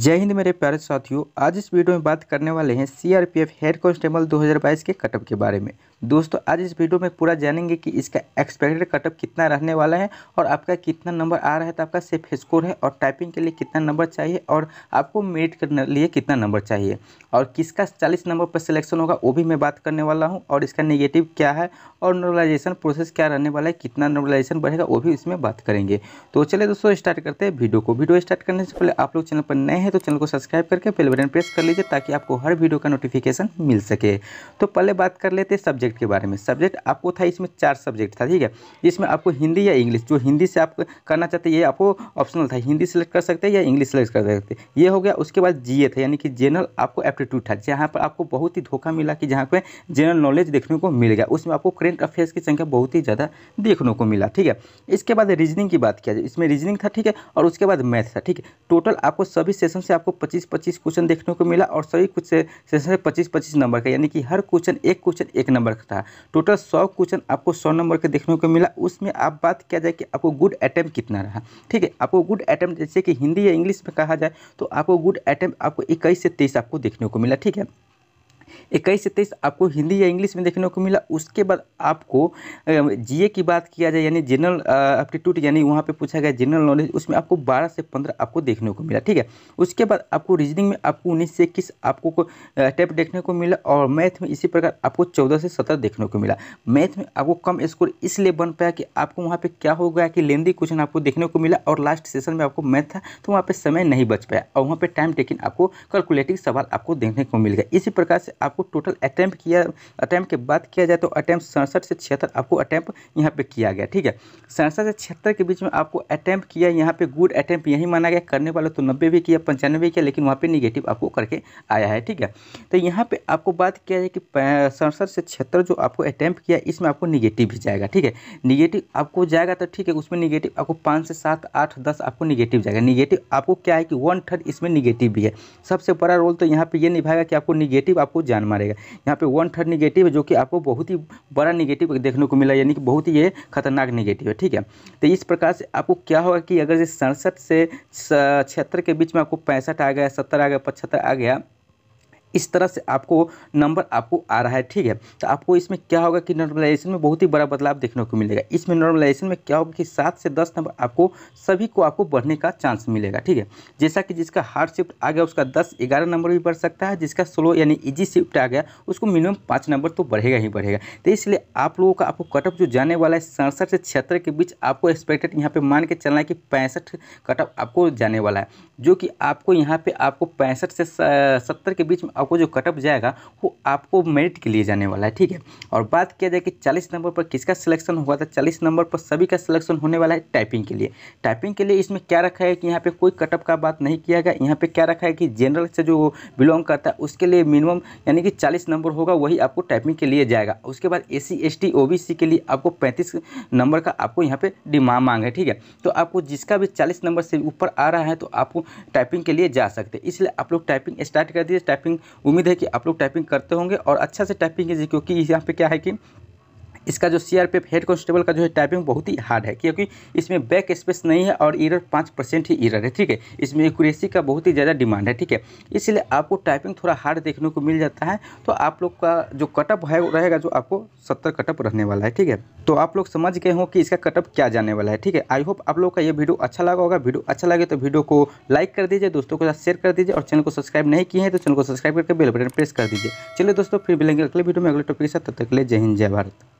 जय हिंद मेरे प्यारे साथियों आज इस वीडियो में बात करने वाले हैं सीआरपीएफ हेड कांस्टेबल 2022 के कटअप के बारे में दोस्तों आज इस वीडियो में पूरा जानेंगे कि इसका एक्सपेक्टेड कटअप कितना रहने वाला है और आपका कितना नंबर आ रहा है तो आपका सेफ स्कोर है और टाइपिंग के लिए कितना नंबर चाहिए और आपको मेरिट के लिए कितना नंबर चाहिए और किसका चालीस नंबर पर सिलेक्शन होगा वो भी मैं बात करने वाला हूँ और इसका निगेटिव क्या है और नॉर्मलाइजेशन प्रोसेस क्या रहने वाला है कितना नॉर्मलाइजेशन बढ़ेगा वो भी इसमें बात करेंगे तो चलिए दोस्तों स्टार्ट करते हैं वीडियो को वीडियो स्टार्ट करने से पहले आप लोग चैनल पर नए हैं तो चैनल को सब्सक्राइब करके बेल बटन प्रेस कर लीजिए ताकि आपको हर वीडियो का नोटिफिकेशन मिल सके तो पहले बात कर लेते सब्जेक्ट सब्जेक्ट के बारे में सब्जेक्ट आपको था इसमें चार सब्जेक्ट था ठीक है जिसमें आपको हिंदी या इंग्लिश जो हिंदी से आप करना चाहते ये आपको ऑप्शनल था हिंदी सेलेक्ट कर सकते हैं या इंग्लिश सेलेक्ट कर सकते ये हो गया उसके बाद जी था यानी कि जनरल आपको एप्टीट्यूड था जहाँ पर आपको बहुत ही धोखा मिला कि जहाँ पर जनरल नॉलेज देखने को मिल गया उसमें आपको करेंट अफेयर्स की संख्या बहुत ही ज़्यादा देखने को मिला ठीक है इसके बाद रीजनिंग की बात किया जाए इसमें रीजनिंग था ठीक है और उसके बाद मैथ था ठीक है टोटल आपको सभी सेशन से आपको पच्चीस पच्चीस क्वेश्चन देखने को मिला और सभी कुछ सेशन से पच्चीस पच्चीस नंबर का यानी कि हर क्वेश्चन एक क्वेश्चन एक नंबर का था टोटल सौ क्वेश्चन आपको सौ नंबर के देखने को मिला उसमें आप बात किया जाए कि आपको गुड अटैम्प कितना रहा ठीक है आपको गुड अटैम्प जैसे कि हिंदी या इंग्लिश में कहा जाए तो आपको गुड अटैम्प आपको इक्कीस से तेईस आपको देखने को मिला ठीक है इक्कीस से तेईस आपको हिंदी या इंग्लिश में देखने को मिला उसके बाद आपको जीए की बात किया जाए यानी जनरल एप्टीट्यूड यानी वहाँ पे पूछा गया जनरल नॉलेज उसमें आपको बारह से पंद्रह आपको देखने को मिला ठीक है उसके बाद आपको रीजनिंग में आपको उन्नीस से इक्कीस आपको टाइप देखने को मिला और मैथ में इसी प्रकार आपको चौदह से सत्रह देखने को मिला मैथ में आपको कम स्कोर इसलिए बन पाया कि आपको वहाँ पर क्या हो गया कि लेंदी क्वेश्चन आपको देखने को मिला और लास्ट सेशन में आपको मैथ था तो वहाँ पर समय नहीं बच पाया और वहाँ पर टाइम टेकिंग आपको कैलकुलेटिंग सवाल आपको देखने को मिल गया इसी प्रकार से आपको टोटल अटैम्प्ट किया अटैम्प्ट के बाद किया जाए तो अटैम्प्ट सड़सठ से छिहत्तर आपको अटैम्प्ट यहाँ पे किया गया ठीक है सड़सठ से छिहत्तर के बीच में आपको अटैम्प्ट किया यहाँ पे गुड अटैम्प्ट यही माना गया करने वाला तो नब्बे भी किया पंचानवे किया लेकिन वहाँ पर निगेटिव आपको करके आया है ठीक है तो यहाँ पर आपको बात किया जाए कि सड़सठ से छिहत्तर जो आपको अटैम्प्ट किया इसमें आपको निगेटिव भी जाएगा ठीक है निगेटिव आपको जाएगा तो ठीक है उसमें निगेटिव आपको पाँच से सात आठ दस आपको निगेटिव जाएगा निगेटिव आपको क्या है कि वन थर्ड इसमें निगेटिव भी है सबसे बड़ा रोल तो यहाँ पे ये निभाएगा कि आपको निगेटिव आपको जान मारेगा यहाँ पे वन थर्ड निगेटिव है जो कि आपको बहुत ही बड़ा निगेटिव देखने को मिला यानी कि बहुत ही ये खतरनाक निगेटिव है ठीक है तो इस प्रकार से आपको क्या होगा कि अगर सड़सठ से छिहत्तर के बीच में आपको पैंसठ आ गया सत्तर आ गया पचहत्तर आ गया इस तरह से आपको नंबर आपको आ रहा है ठीक है तो आपको इसमें क्या होगा कि नॉर्मलाइजेशन में बहुत ही बड़ा बदलाव देखने को मिलेगा इसमें नॉर्मलाइजेशन में क्या होगा कि सात से दस नंबर आपको सभी को आपको बढ़ने का चांस मिलेगा ठीक है जैसा कि जिसका हार्ड शिफ्ट आ गया उसका दस ग्यारह नंबर भी बढ़ सकता है जिसका स्लो यानी ईजी शिफ्ट आ गया उसको मिनिमम पाँच नंबर तो बढ़ेगा ही बढ़ेगा तो इसलिए आप लोगों का आपको कटअप जो जाने वाला है सड़सठ से छिहत्तर के बीच आपको एक्सपेक्टेड यहाँ पर मान के चलना है कि पैंसठ कटअप आपको जाने वाला है जो कि आपको यहाँ पर आपको पैंसठ से सत्तर के बीच में आपको जो कटअप जाएगा वो आपको मेरिट के लिए जाने वाला है ठीक है और बात किया जाए कि चालीस नंबर पर किसका सिलेक्शन हुआ था चालीस नंबर पर सभी का सिलेक्शन होने वाला है टाइपिंग के लिए टाइपिंग के लिए इसमें क्या रखा है कि यहाँ पर कोई कटअप का बात नहीं किया गया यहाँ पर क्या रखा है कि जनरल से जो बिलोंग करता है उसके लिए मिनिमम यानी कि चालीस नंबर होगा वही आपको टाइपिंग के लिए जाएगा उसके बाद ए सी एस टी के लिए आपको पैंतीस नंबर का आपको यहाँ पर डिमांड मांग है ठीक है तो आपको जिसका भी चालीस नंबर से ऊपर आ रहा है तो आपको टाइपिंग के लिए जा सकते हैं इसलिए आप लोग टाइपिंग स्टार्ट कर दीजिए टाइपिंग उम्मीद है कि आप लोग टाइपिंग करते होंगे और अच्छा से टाइपिंग कीजिए क्योंकि यहाँ पे क्या है कि इसका जो सी हेड कॉन्स्टेबल का जो है टाइपिंग बहुत ही हार्ड है क्योंकि इसमें बैक स्पेस नहीं है और ईरर पाँच परसेंट ही ईरर है ठीक है इसमें एक्यूरेसी का बहुत ही ज़्यादा डिमांड है ठीक है इसलिए आपको टाइपिंग थोड़ा हार्ड देखने को मिल जाता है तो आप लोग का जो कटअप है रहेगा जो आपको सत्तर कटअप रहने वाला है ठीक है तो आप लोग समझ गए हो कि इसका कटअप क्या जाने वाला है ठीक है आई होप आप लोग का ये वीडियो अच्छा लगा होगा वीडियो अच्छा लगे तो वीडियो को लाइक कर दीजिए दोस्तों के साथ शेयर कर दीजिए और चैनल को सब्सक्राइब नहीं किए हैं तो चैनल को सब्सक्राइब करके बेल बटन प्रेस कर दीजिए चलिए दोस्तों फिर मिलेंगे अगले वीडियो में अगले टॉपिक के साथ तब तक ले जय हिंद जय भारत